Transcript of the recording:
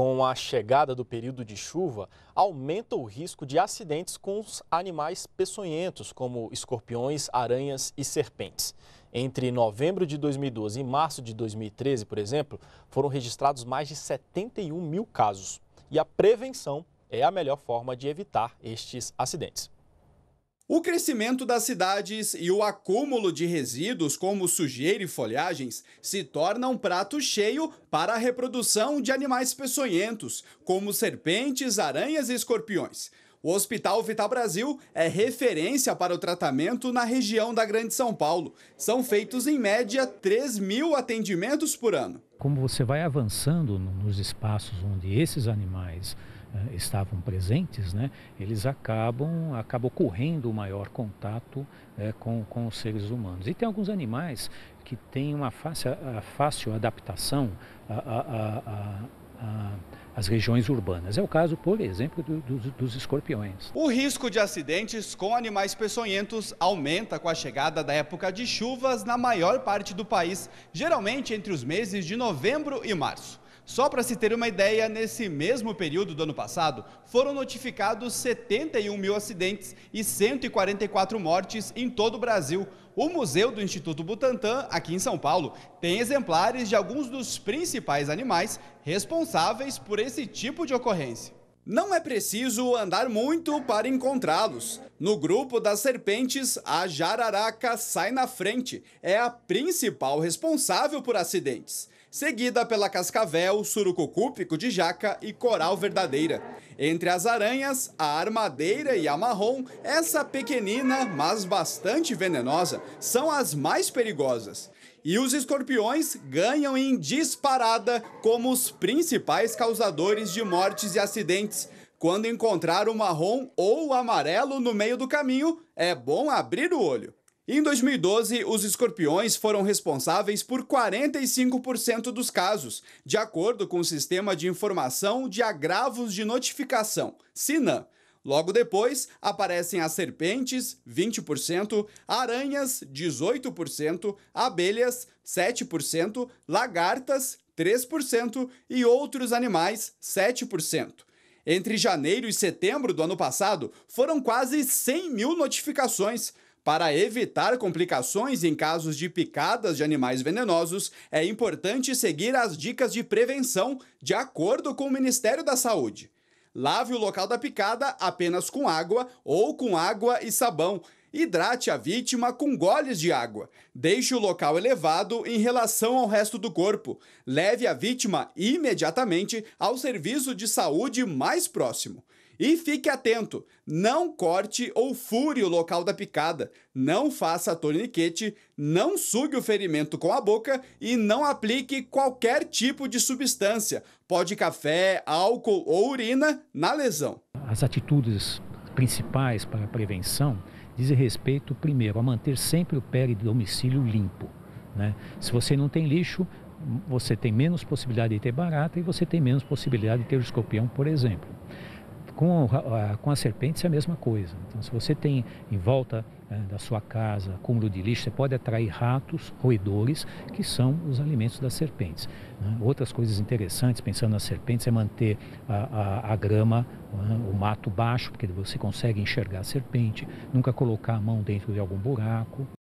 Com a chegada do período de chuva, aumenta o risco de acidentes com os animais peçonhentos, como escorpiões, aranhas e serpentes. Entre novembro de 2012 e março de 2013, por exemplo, foram registrados mais de 71 mil casos. E a prevenção é a melhor forma de evitar estes acidentes. O crescimento das cidades e o acúmulo de resíduos, como sujeira e folhagens, se torna um prato cheio para a reprodução de animais peçonhentos, como serpentes, aranhas e escorpiões. O Hospital Vital Brasil é referência para o tratamento na região da Grande São Paulo. São feitos, em média, 3 mil atendimentos por ano. Como você vai avançando nos espaços onde esses animais eh, estavam presentes, né, eles acabam, acabam ocorrendo o maior contato eh, com, com os seres humanos. E tem alguns animais que têm uma fácil, fácil adaptação às regiões urbanas. É o caso, por exemplo, do, do, dos escorpiões. O risco de acidentes com animais peçonhentos aumenta com a chegada da época de chuvas na maior parte do país, geralmente entre os meses de novembro e março. Só para se ter uma ideia, nesse mesmo período do ano passado, foram notificados 71 mil acidentes e 144 mortes em todo o Brasil. O Museu do Instituto Butantan, aqui em São Paulo, tem exemplares de alguns dos principais animais responsáveis por esse tipo de ocorrência. Não é preciso andar muito para encontrá-los. No grupo das serpentes, a jararaca sai na frente, é a principal responsável por acidentes, seguida pela cascavel, surucucu pico de jaca e coral verdadeira. Entre as aranhas, a armadeira e a marrom, essa pequenina, mas bastante venenosa, são as mais perigosas. E os escorpiões ganham em disparada como os principais causadores de mortes e acidentes. Quando encontrar o marrom ou o amarelo no meio do caminho, é bom abrir o olho. Em 2012, os escorpiões foram responsáveis por 45% dos casos, de acordo com o Sistema de Informação de Agravos de Notificação, SINAM, Logo depois, aparecem as serpentes, 20%, aranhas, 18%, abelhas, 7%, lagartas, 3% e outros animais, 7%. Entre janeiro e setembro do ano passado, foram quase 100 mil notificações. Para evitar complicações em casos de picadas de animais venenosos, é importante seguir as dicas de prevenção de acordo com o Ministério da Saúde. Lave o local da picada apenas com água ou com água e sabão. Hidrate a vítima com goles de água. Deixe o local elevado em relação ao resto do corpo. Leve a vítima imediatamente ao serviço de saúde mais próximo. E fique atento, não corte ou fure o local da picada, não faça torniquete, não sugue o ferimento com a boca e não aplique qualquer tipo de substância, pode café, álcool ou urina, na lesão. As atitudes principais para a prevenção dizem respeito, primeiro, a manter sempre o pé de domicílio limpo. Né? Se você não tem lixo, você tem menos possibilidade de ter barata e você tem menos possibilidade de ter o escorpião, por exemplo. Com a, com a serpente é a mesma coisa. Então, se você tem em volta eh, da sua casa cúmulo de lixo, você pode atrair ratos, roedores, que são os alimentos das serpentes. Né? Outras coisas interessantes, pensando nas serpentes, é manter a, a, a grama, né, o mato baixo, porque você consegue enxergar a serpente, nunca colocar a mão dentro de algum buraco.